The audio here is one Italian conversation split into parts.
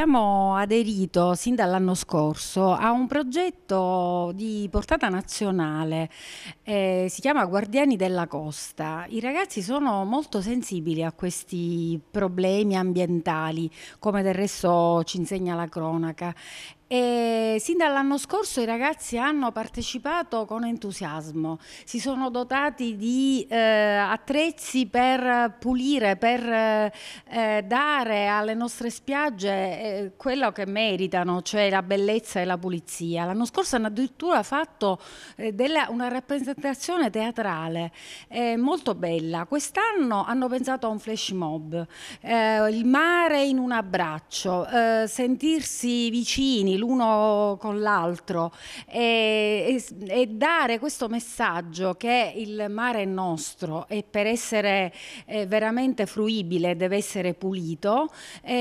Abbiamo aderito sin dall'anno scorso a un progetto di portata nazionale, eh, si chiama Guardiani della Costa. I ragazzi sono molto sensibili a questi problemi ambientali, come del resto ci insegna la cronaca. E sin dall'anno scorso i ragazzi hanno partecipato con entusiasmo, si sono dotati di eh, attrezzi per pulire, per eh, dare alle nostre spiagge eh, quello che meritano, cioè la bellezza e la pulizia. L'anno scorso hanno addirittura fatto eh, della, una rappresentazione teatrale eh, molto bella. Quest'anno hanno pensato a un flash mob, eh, il mare in un abbraccio, eh, sentirsi vicini l'uno con l'altro e, e, e dare questo messaggio che il mare è nostro e per essere veramente fruibile deve essere pulito.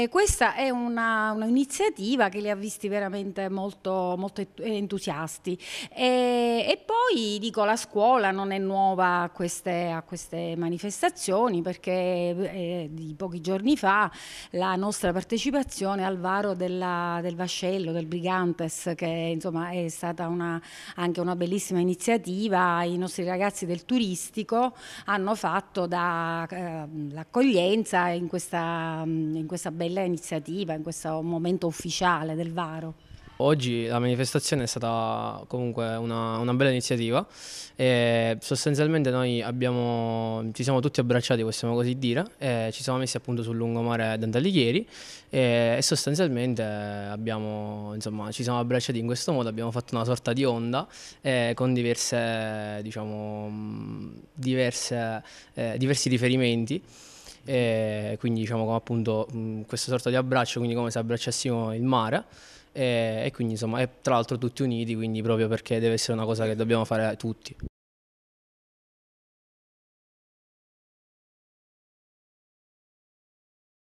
questa è una un'iniziativa che li ha visti veramente molto, molto entusiasti. E, e, poi dico la scuola non è nuova a queste, a queste manifestazioni perché eh, di pochi giorni fa la nostra partecipazione al varo della, del vascello, del Brigantes, che insomma è stata una, anche una bellissima iniziativa, i nostri ragazzi del turistico hanno fatto da, eh, l'accoglienza in questa, in questa bella iniziativa, in questa senza momento ufficiale del Varo. Oggi la manifestazione è stata comunque una, una bella iniziativa e sostanzialmente noi abbiamo, ci siamo tutti abbracciati, possiamo così dire, ci siamo messi appunto sul lungomare d'Andalighieri e, e sostanzialmente abbiamo, insomma, ci siamo abbracciati in questo modo, abbiamo fatto una sorta di onda eh, con diverse, diciamo, diverse, eh, diversi riferimenti. E eh, quindi diciamo come appunto mh, questa sorta di abbraccio, quindi come se abbracciassimo il mare. E, eh, e quindi insomma, è tra l'altro tutti uniti, quindi proprio perché deve essere una cosa che dobbiamo fare tutti.